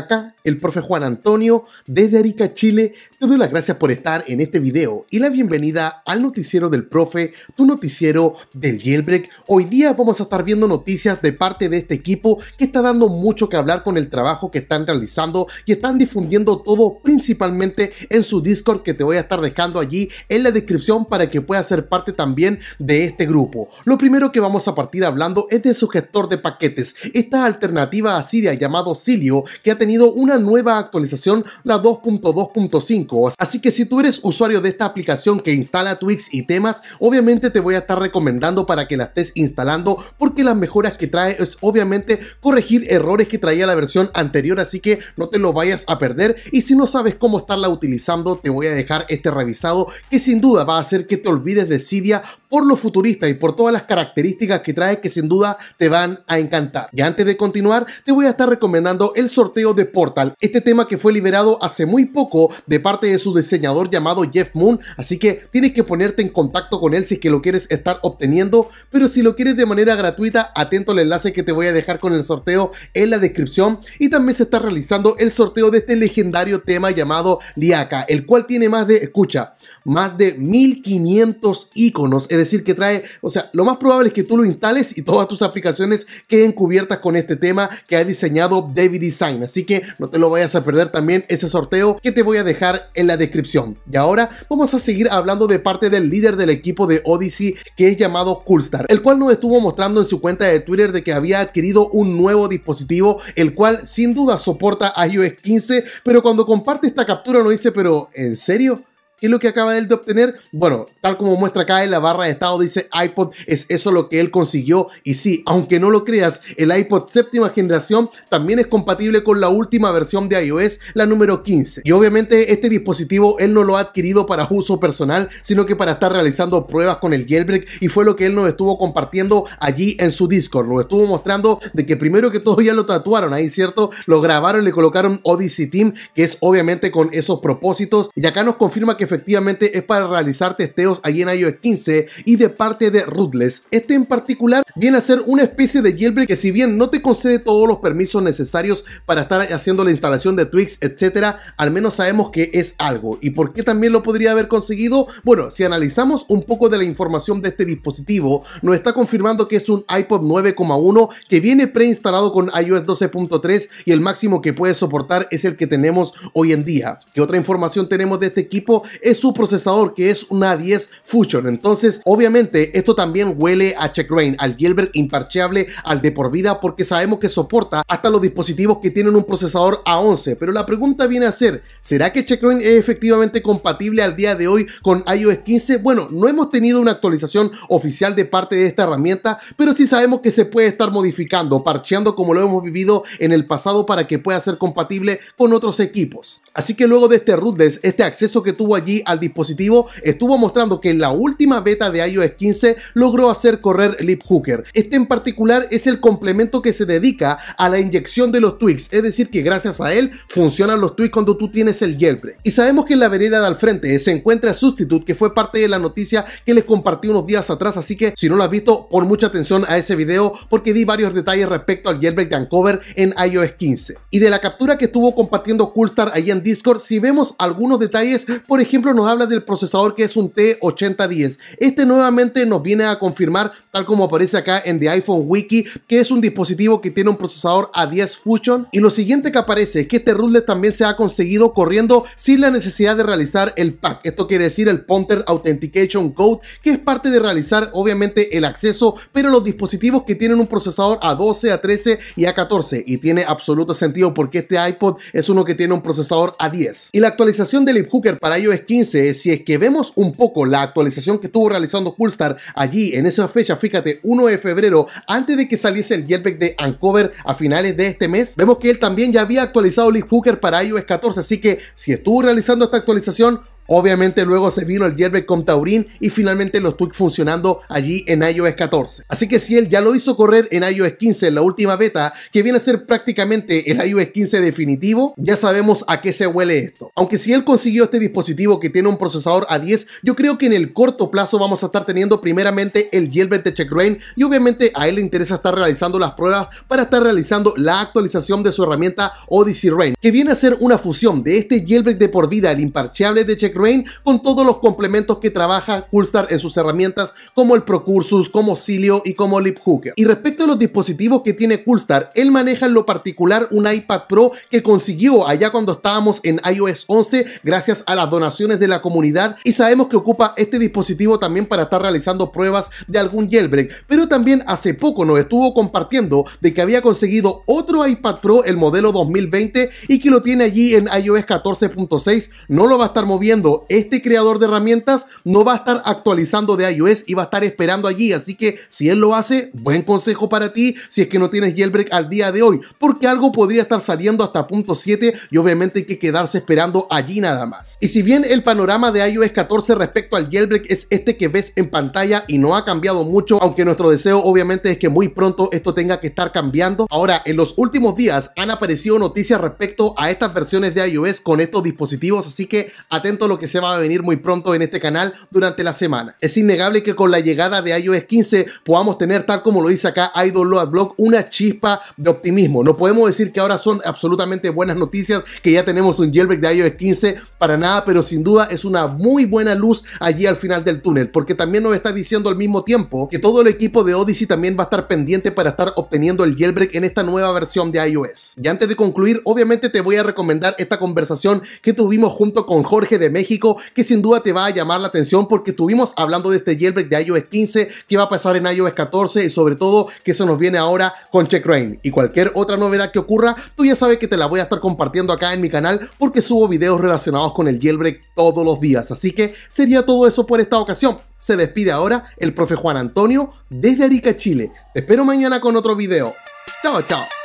Acá el profe Juan Antonio desde Arica, Chile. Te doy las gracias por estar en este video y la bienvenida al noticiero del profe, tu noticiero del jailbreak. Hoy día vamos a estar viendo noticias de parte de este equipo que está dando mucho que hablar con el trabajo que están realizando y están difundiendo todo principalmente en su Discord que te voy a estar dejando allí en la descripción para que puedas ser parte también de este grupo. Lo primero que vamos a partir hablando es de su gestor de paquetes, esta alternativa a Siria llamado Silio que ha tenido una nueva actualización, la 2.2.5. Así que si tú eres usuario de esta aplicación que instala tweaks y temas, obviamente te voy a estar recomendando para que la estés instalando porque las mejoras que trae es obviamente corregir errores que traía la versión anterior, así que no te lo vayas a perder. Y si no sabes cómo estarla utilizando, te voy a dejar este revisado que sin duda va a hacer que te olvides de Cydia por lo futurista y por todas las características que trae que sin duda te van a encantar. Y antes de continuar, te voy a estar recomendando el sorteo de Portal, este tema que fue liberado hace muy poco de parte de su diseñador llamado Jeff Moon, así que tienes que ponerte en contacto con él si es que lo quieres estar obteniendo, pero si lo quieres de manera gratuita, atento al enlace que te voy a dejar con el sorteo en la descripción y también se está realizando el sorteo de este legendario tema llamado Liaca, el cual tiene más de, escucha, más de 1500 iconos, decir, que trae, o sea, lo más probable es que tú lo instales y todas tus aplicaciones queden cubiertas con este tema que ha diseñado David Design. Así que no te lo vayas a perder también ese sorteo que te voy a dejar en la descripción. Y ahora vamos a seguir hablando de parte del líder del equipo de Odyssey que es llamado Coolstar, el cual nos estuvo mostrando en su cuenta de Twitter de que había adquirido un nuevo dispositivo, el cual sin duda soporta iOS 15, pero cuando comparte esta captura nos dice, pero ¿en serio? ¿Qué es lo que acaba él de obtener? Bueno, tal como muestra acá en la barra de estado, dice iPod, es eso lo que él consiguió. Y sí, aunque no lo creas, el iPod séptima generación también es compatible con la última versión de iOS, la número 15. Y obviamente este dispositivo él no lo ha adquirido para uso personal, sino que para estar realizando pruebas con el jailbreak y fue lo que él nos estuvo compartiendo allí en su Discord. Nos estuvo mostrando de que primero que todo ya lo tatuaron ahí, ¿cierto? Lo grabaron, le colocaron Odyssey Team, que es obviamente con esos propósitos. Y acá nos confirma que efectivamente es para realizar testeos ahí en iOS 15 y de parte de Rootless. Este en particular viene a ser una especie de jailbreak que si bien no te concede todos los permisos necesarios para estar haciendo la instalación de Twix, etcétera, al menos sabemos que es algo. ¿Y por qué también lo podría haber conseguido? Bueno, si analizamos un poco de la información de este dispositivo, nos está confirmando que es un iPod 9,1 que viene preinstalado con iOS 12.3 y el máximo que puede soportar es el que tenemos hoy en día. ¿Qué otra información tenemos de este equipo? es su procesador, que es una 10 Fusion. Entonces, obviamente, esto también huele a checkrain al Gilbert imparcheable, al de por vida, porque sabemos que soporta hasta los dispositivos que tienen un procesador A11. Pero la pregunta viene a ser, ¿será que checkrain es efectivamente compatible al día de hoy con iOS 15? Bueno, no hemos tenido una actualización oficial de parte de esta herramienta, pero sí sabemos que se puede estar modificando, parcheando como lo hemos vivido en el pasado para que pueda ser compatible con otros equipos. Así que luego de este rootless, este acceso que tuvo allí al dispositivo estuvo mostrando que en la última beta de iOS 15 logró hacer correr Lip Hooker Este en particular es el complemento que se dedica a la inyección de los tweaks, es decir que gracias a él funcionan los tweaks cuando tú tienes el jailbreak. Y sabemos que en la vereda de al frente se encuentra Substitute que fue parte de la noticia que les compartí unos días atrás, así que si no lo has visto pon mucha atención a ese video porque di varios detalles respecto al jailbreak de Uncover en iOS 15. Y de la captura que estuvo compartiendo Coolstar ahí en Discord, si vemos algunos detalles, por ejemplo nos habla del procesador que es un T8010. Este nuevamente nos viene a confirmar, tal como aparece acá en The iPhone Wiki, que es un dispositivo que tiene un procesador A10 Fusion. Y lo siguiente que aparece es que este rootlet también se ha conseguido corriendo sin la necesidad de realizar el pack. Esto quiere decir el Ponter Authentication Code, que es parte de realizar obviamente el acceso, pero los dispositivos que tienen un procesador A12, A13 y A14. Y tiene absoluto sentido porque este iPod es uno que tiene un procesador A10. Y la actualización del hooker para ello es si es que vemos un poco la actualización que estuvo realizando Coolstar allí en esa fecha, fíjate, 1 de febrero, antes de que saliese el jailbreak de Uncover a finales de este mes, vemos que él también ya había actualizado Leaf Hooker para iOS 14, así que si estuvo realizando esta actualización, Obviamente luego se vino el jailbreak con Taurin y finalmente lo estoy funcionando allí en iOS 14. Así que si él ya lo hizo correr en iOS 15 en la última beta, que viene a ser prácticamente el iOS 15 definitivo, ya sabemos a qué se huele esto. Aunque si él consiguió este dispositivo que tiene un procesador A10, yo creo que en el corto plazo vamos a estar teniendo primeramente el jailbreak de CheckRain y obviamente a él le interesa estar realizando las pruebas para estar realizando la actualización de su herramienta Odyssey Rain, que viene a ser una fusión de este de por vida, el imparcheable de CheckRain con todos los complementos que trabaja Coolstar en sus herramientas como el Procursus, como Cilio y como Lip Hooker. Y respecto a los dispositivos que tiene Coolstar, él maneja en lo particular un iPad Pro que consiguió allá cuando estábamos en iOS 11 gracias a las donaciones de la comunidad y sabemos que ocupa este dispositivo también para estar realizando pruebas de algún jailbreak, pero también hace poco nos estuvo compartiendo de que había conseguido otro iPad Pro, el modelo 2020 y que lo tiene allí en iOS 14.6, no lo va a estar moviendo este creador de herramientas no va a estar actualizando de iOS y va a estar esperando allí. Así que si él lo hace, buen consejo para ti si es que no tienes jailbreak al día de hoy, porque algo podría estar saliendo hasta punto 7 y obviamente hay que quedarse esperando allí nada más. Y si bien el panorama de iOS 14 respecto al jailbreak es este que ves en pantalla y no ha cambiado mucho, aunque nuestro deseo obviamente es que muy pronto esto tenga que estar cambiando. Ahora, en los últimos días han aparecido noticias respecto a estas versiones de iOS con estos dispositivos, así que atentos lo que se va a venir muy pronto en este canal durante la semana. Es innegable que con la llegada de iOS 15 podamos tener, tal como lo dice acá Idol Blog, una chispa de optimismo. No podemos decir que ahora son absolutamente buenas noticias, que ya tenemos un jailbreak de iOS 15 para nada, pero sin duda es una muy buena luz allí al final del túnel, porque también nos está diciendo al mismo tiempo que todo el equipo de Odyssey también va a estar pendiente para estar obteniendo el jailbreak en esta nueva versión de iOS. Y antes de concluir, obviamente te voy a recomendar esta conversación que tuvimos junto con Jorge de México México, que sin duda te va a llamar la atención porque estuvimos hablando de este jailbreak de iOS 15, que va a pasar en iOS 14 y sobre todo que se nos viene ahora con Rain Y cualquier otra novedad que ocurra, tú ya sabes que te la voy a estar compartiendo acá en mi canal porque subo videos relacionados con el jailbreak todos los días. Así que sería todo eso por esta ocasión. Se despide ahora el profe Juan Antonio desde Arica, Chile. Te espero mañana con otro video. Chao, chao.